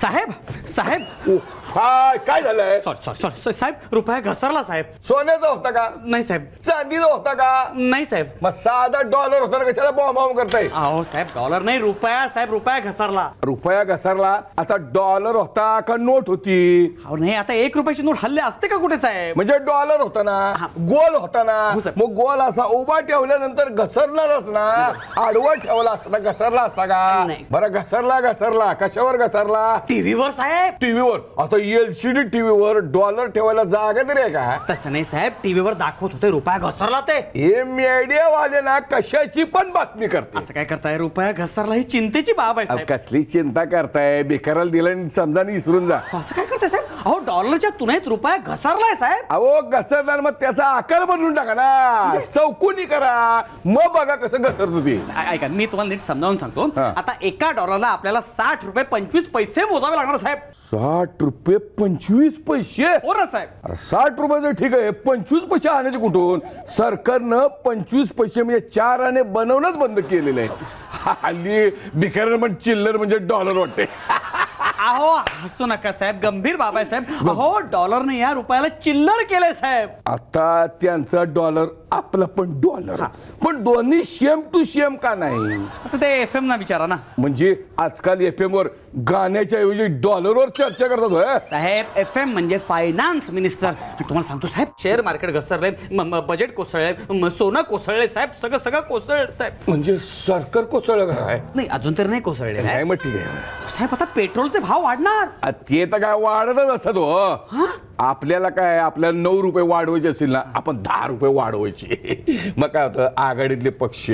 साहेब साहेब हाय काय झालंय sorry sorry sorry साहेब रुपया घसरला साहेब सोन्याचा होता का नाही साहेब चांदीचा होता का नाही साहेब मग साधा डॉलर होता ना कशाला बॉम बॉम करताय अहो साहेब डॉलर नाही रुपया साहेब रुपया घसरला रुपया घसरला आता डॉलर होता का नोट होती अहो नाही आता एक रुपयाची नोट हल्ले असते का कुठे साहेब म्हणजे डॉलर होता ना गोल होता ना हो, मग गोल असा उभा ठेवल्यानंतर घसरणारच ना हो, आडवा ठेवला असता घसरला असता का बरं घसरला घसरला कशावर घसरला टीव्हीवर साहेब टीव्हीवर आता एलसीडी टीव्हीवर डॉलर ठेवायला जागा तरी आहे का तसं नाही साहेब टीव्हीवर दाखवत होते रुपया घसरला ते हे मीडिया वाले ना कशाची पण बातमी करते असं काय करताय रुपया घसरला ही चिंतेची बाब आहे साहेब. कसली चिंता करताय बेकाराला दिला आणि समजा विसरून जा हो, असं काय करताय साहेब अहो डॉलरच्या तुलनेत रुपया घसरलाय साहेब अहो घसरणार मग त्याचा आकार बनवून टाका ना म्हणजे? चौकुनी करा मग बघा कसं घसरत होती ऐका मी तुम्हाला नीट समजावून सांगतो आता एका डॉलरला आपल्याला साठ रुपये पंचवीस पैसे मोजावे लागणार साहेब साठ रुपये पंचवीस पैसे हो ना साहेब साठ रुपये ठीक आहे पंचवीस पैसे आणायचे कुठून सरकारनं पंचवीस पैसे म्हणजे चार आणि बनवणंच बंद केलेलं आहे हल्ली बिकर म्हणजे चिल्लर म्हणजे डॉलर वाटते अहो हसू नका साहेब गंभीर बाबा साहेब अहो नाही या रुपयाला चिल्लर केले साहेब आता त्यांचा डॉलर आपला पण डॉलर पण दोन्ही शेम टू शेम का नाही आता ते एफ एम ना विचारा ना म्हणजे आजकाल एफ एम वर गाण्याच्या ऐवजी डॉलरवर चर्चा करतात साहेब एफ एम म्हणजे फायनान्स मिनिस्टर तुम्हाला सांगतो साहेब शेअर मार्केट घसरले बजेट कोसळले सोनं कोसळले साहेब सगळं सगळं कोसळलं साहेब म्हणजे सरकार कोसळलं नाही अजून तर नाही कोसळले नाही साहेब साहेब आता पेट्रोलचे भाव वाढणार ते तर काय वाढतच असत हो आपल्याला काय आपल्याला नऊ रुपये वाढवायचे असतील ना आपण दहा रुपये वाढवायचे मग काय होतं आघाडीतले पक्ष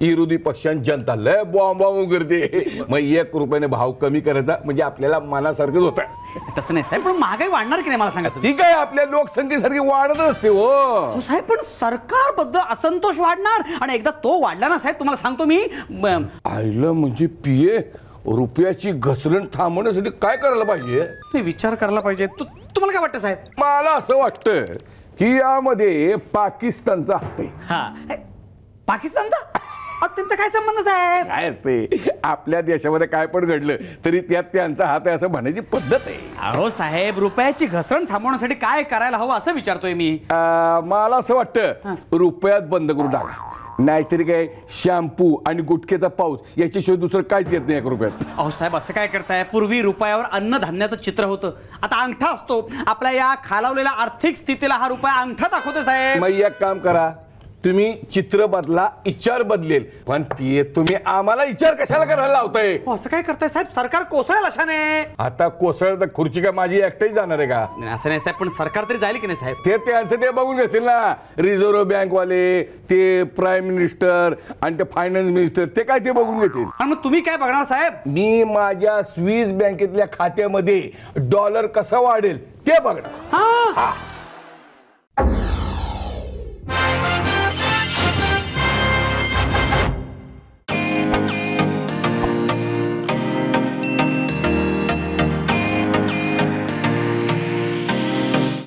विरोधी पक्षांनी जनता लय बॉम्ब बॉम्ब करते मग एक रुपयाने भाव कमी करायचा म्हणजे आपल्याला मनासारखंच होतं तसं नाही साहेब पण महागाई वाढणार की नाही मला सांगा तुम्ही? ती काय आपल्या लोकसंख्येसारखी वाढत असते हो. हो साहेब पण सरकार बद्दल असंतोष वाढणार आणि एकदा तो वाढला ना साहेब तुम्हाला सांगतो मी आयला आईला म्हणजे पिये रुपयाची घसरण थांबवण्यासाठी काय करायला पाहिजे ते विचार करायला पाहिजे तुम्हाला काय वाटतं साहेब मला असं वाटतं की यामध्ये पाकिस्तानचा हात आहे हा पाकिस्तानचा त्यांचा काय संबंध साहेब काय असते आपल्या देशामध्ये काय पण घडलं तरी त्यात त्यांचा हात आहे असं म्हणायची पद्धत आहे अहो साहेब रुपयाची घसरण थांबवण्यासाठी काय करायला हवं असं विचारतोय मी मला असं वाटतं रुपयात बंद करू टाका नाहीतरी काय शॅम्पू आणि गुटखेचा पाऊस याच्याशिवाय दुसरं काहीच येत नाही एक रुपयात अहो साहेब असं काय करताय पूर्वी रुपयावर अन्नधान्याचं चित्र होतं आता अंगठा असतो आपल्या या खालावलेल्या आर्थिक स्थितीला हा रुपया अंगठा दाखवतो साहेब मग एक काम करा तुम्ही चित्र बदला इचार बदलेल पण ते तुम्ही आम्हाला इचार कशाला करायला लावताय हो, असं काय करताय साहेब सरकार कोसळेल अशाने आता कोसळ तर खुर्ची का माझी एकटाही जाणार आहे का असं नाही साहेब पण सरकार तरी जाईल की नाही साहेब ते त्यांचं ते बघून घेतील ना रिझर्व्ह बँक वाले ते प्राईम मिनिस्टर आणि ते फायनान्स मिनिस्टर ते काय ते बघून घेतील आणि मग तुम्ही काय बघणार साहेब मी माझ्या स्विस बँकेतल्या खात्यामध्ये डॉलर कसा वाढेल ते बघणार